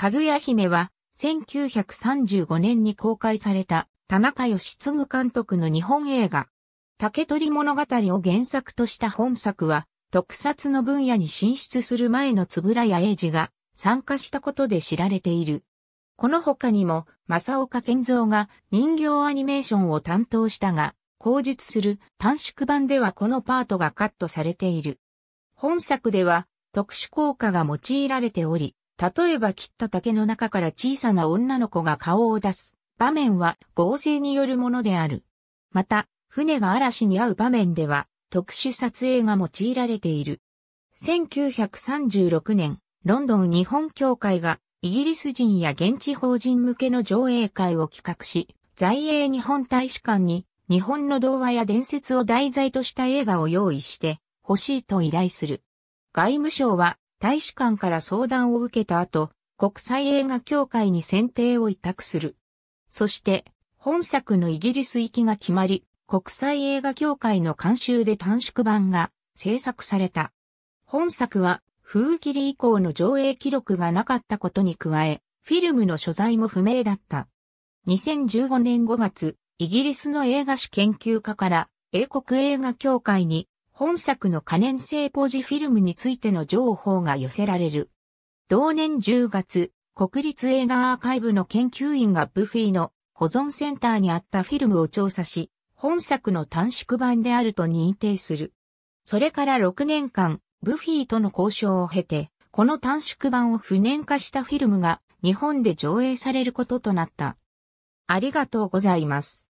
かぐや姫は、1935年に公開された、田中義嗣監督の日本映画、竹取物語を原作とした本作は、特撮の分野に進出する前のつぶらや英二が参加したことで知られている。この他にも、正岡健三が人形アニメーションを担当したが、口述する短縮版ではこのパートがカットされている。本作では特殊効果が用いられており、例えば切った竹の中から小さな女の子が顔を出す場面は合成によるものである。また、船が嵐に遭う場面では特殊撮影が用いられている。1936年、ロンドン日本協会がイギリス人や現地法人向けの上映会を企画し、在英日本大使館に日本の童話や伝説を題材とした映画を用意して欲しいと依頼する。外務省は大使館から相談を受けた後、国際映画協会に選定を委託する。そして、本作のイギリス行きが決まり、国際映画協会の監修で短縮版が制作された。本作は、風切り以降の上映記録がなかったことに加え、フィルムの所在も不明だった。2015年5月、イギリスの映画史研究家から英国映画協会に本作の可燃性ポジフィルムについての情報が寄せられる。同年10月、国立映画アーカイブの研究員がブフィの保存センターにあったフィルムを調査し、本作の短縮版であると認定する。それから6年間、ブフィとの交渉を経て、この短縮版を不燃化したフィルムが日本で上映されることとなった。ありがとうございます。